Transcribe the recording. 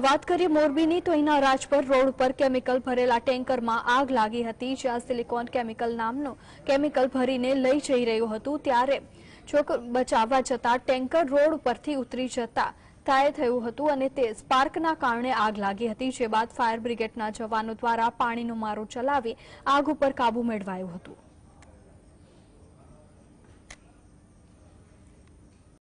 વાત કરીએ મોરબીની તો અહીંના રાજપર રોડ ઉપર કેમિકલ ભરેલા ટેન્કરમાં આગ લાગી હતી જ્યાં સિલિકોન કેમિકલ નામનું કેમિકલ ભરીને લઈ જઈ રહ્યું હતું ત્યારે છોકરો બચાવવા જતા ટેન્કર રોડ ઉપરથી ઉતરી જતા તાય થયું હતું અને તે સ્પાર્કના કારણે આગ લાગી હતી જે બાદ ફાયર બ્રિગેડના જવાનો દ્વારા પાણીનો મારો ચલાવી આગ ઉપર કાબુ મેળવાયું હતું